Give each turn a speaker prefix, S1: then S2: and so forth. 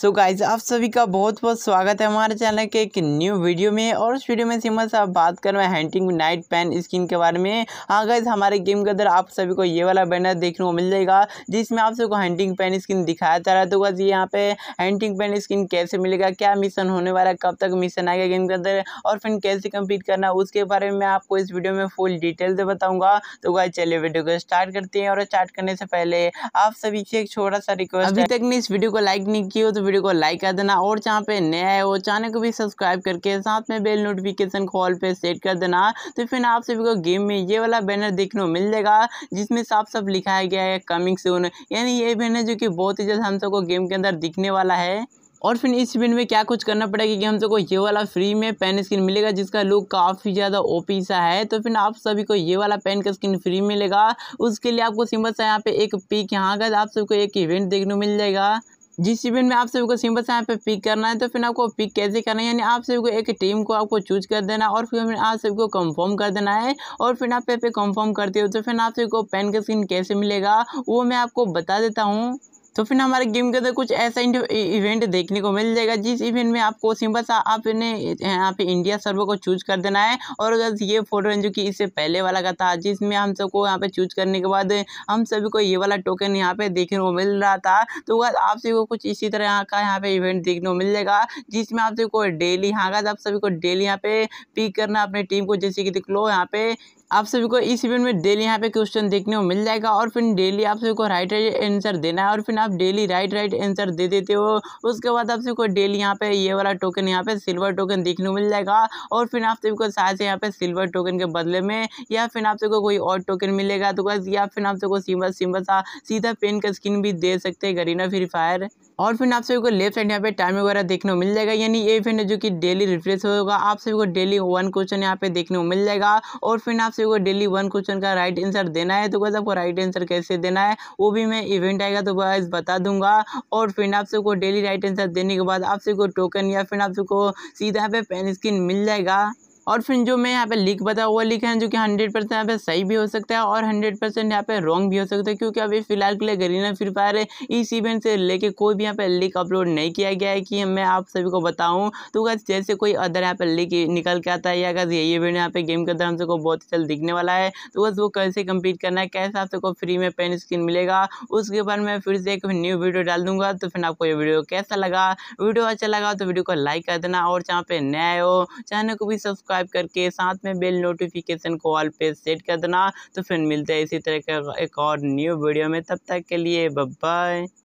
S1: सो so guys आप सभी का बहुत बहुत स्वागत है हमारे चैनल के एक न्यू वीडियो में और इस वीडियो में सिंपल साहब आप बात कर रहे हैं हैंटिंग नाइट पैन स्किन के बारे में हाँ गाइज हमारे गेम के अंदर आप सभी को ये वाला बैनर देखने को मिल जाएगा जिसमें आप सबको हैंटिंग पेन स्किन दिखाया जा रहा है तो गाइज यहाँ पे हैंटिंग पेन स्किन कैसे मिलेगा क्या मिशन होने वाला है कब तक मिशन आएगा गेम के अंदर और फिर कैसे कम्प्लीट करना उसके बारे में आपको इस वीडियो में फुल डिटेल से बताऊँगा तो गाइज चलिए वीडियो को स्टार्ट करते हैं और स्टार्ट करने से पहले आप सभी से एक छोटा सा रिक्वेस्ट अभी तक ने इस वीडियो को लाइक नहीं किया वीडियो को लाइक कर देना और जहाँ पे नया है वो चैनल को भी सब्सक्राइब करके साथ में बेल नोटिफिकेशन कॉल पे सेट कर देना तो फिर आप सभी को गेम में ये वाला बैनर देखने को मिल जाएगा जिसमें साफ साफ लिखा गया है कमिंग सून यानी ये बैनर जो कि बहुत ही जल्द हम सबको गेम के अंदर दिखने वाला है और फिर इस इवेंट में क्या कुछ करना पड़ेगा कि हम सबको ये वाला फ्री में पेन स्किन मिलेगा जिसका लुक काफ़ी ज़्यादा ओपी सा है तो फिर आप सभी को ये वाला पेन का स्किन फ्री मिलेगा उसके लिए आपको सिंपल सा यहाँ पे एक पिक यहाँ का आप सबको एक इवेंट देखने को मिल जाएगा जिस इवेंट में आप सभी को सिंपल से यहाँ पे पिक करना है तो फिर आपको पिक कैसे करना है यानी आप सभी को एक टीम को आपको चूज कर देना और फिर आप सभी को कंफर्म कर देना है और फिर आप पे पे कंफर्म करते हो तो फिर आप सभी को पेन का स्क्रीन कैसे मिलेगा वो मैं आपको बता देता हूँ तो फिर हमारे गेम के अंदर कुछ ऐसा इवेंट देखने को मिल जाएगा जिस इवेंट में आपको सिंपल सा आपने यहाँ पे इंडिया सर्वर को चूज कर देना है और अगर ये फोटो जो कि इससे पहले वाला का था जिसमें हम सबको यहाँ पे चूज करने के बाद हम सभी को ये वाला टोकन यहाँ पे देखने को मिल रहा था तो आप सभी को कुछ इसी तरह यहाँ का यहाँ पे इवेंट देखने को मिल जाएगा जिसमें आप सभी को डेली का हाँ, आप सभी को डेली यहाँ पे पिक करना अपने टीम को जैसे कि देख लो यहाँ पे आप सभी को इस इवेंट में डेली यहाँ पे क्वेश्चन देखने को मिल जाएगा और फिर डेली आप सभी को राइट राइट आंसर देना है और फिर आप डेली राइट राइट आंसर दे देते हो उसके बाद आप सभी को डेली यहाँ पे ये वाला टोकन यहाँ पे सिल्वर टोकन देखने को मिल जाएगा और फिर आप सभी को शायद यहाँ पे सिल्वर टोकन के बदले में या फिर आप सभी को कोई और टोकन मिलेगा तो बस या फिर आप सबको सिंबल सिंबल सा सीधा पेन का स्क्रीन भी दे सकते हैं गरीना फ्री फायर और फिर आप सभी को लेफ्ट साइड यहाँ पे टाइम वगैरह देखने को मिल जाएगा यानी ये इवेंट जो कि डेली रिफ्रेश होगा आप सभी को डेली वन क्वेश्चन यहाँ पे देखने को मिल जाएगा और फिर आप बच्चे को डेली वन क्वेश्चन का राइट आंसर देना है तो बस आपको राइट आंसर कैसे देना है वो भी मैं इवेंट आएगा तो बस बता दूंगा और फिर आप सबको डेली राइट आंसर देने के बाद आप सबको टोकन या फिर आप सबको सीधा पे पेन स्किन मिल जाएगा और फिर जो मैं यहाँ पे लिख बता हुआ लिखा है जो कि हंड्रेड परसेंट यहाँ पे सही भी हो सकता है और हंड्रेड परसेंट यहाँ पे रॉन्ग भी हो सकता है क्योंकि अभी फिलहाल के लिए गरीना फिर फायर इस इवेंट से लेके कोई भी यहाँ पे लिख अपलोड नहीं किया गया है कि मैं आप सभी को बताऊँ तो अगर जैसे कोई अदर यहाँ पे लिख निकल के आता है या अगर यही इवेंट यहाँ पे गेम के अंदर हम सबको बहुत जल्द दिखने वाला है तो बस वो कैसे कम्प्लीट करना है कैसे आप सबको फ्री में पेन स्क्रीन मिलेगा उसके बाद मैं फिर से एक न्यू वीडियो डाल दूंगा तो फिर आपको ये वीडियो कैसा लगा वीडियो अच्छा लगा तो वीडियो को लाइक कर देना और जहाँ पे नया हो चैनल को भी सब्सक्राइब सब्सक्राइब करके साथ में बेल नोटिफिकेशन को ऑल पे सेट कर देना तो फिर मिलते हैं इसी तरह का एक और न्यू वीडियो में तब तक के लिए बाय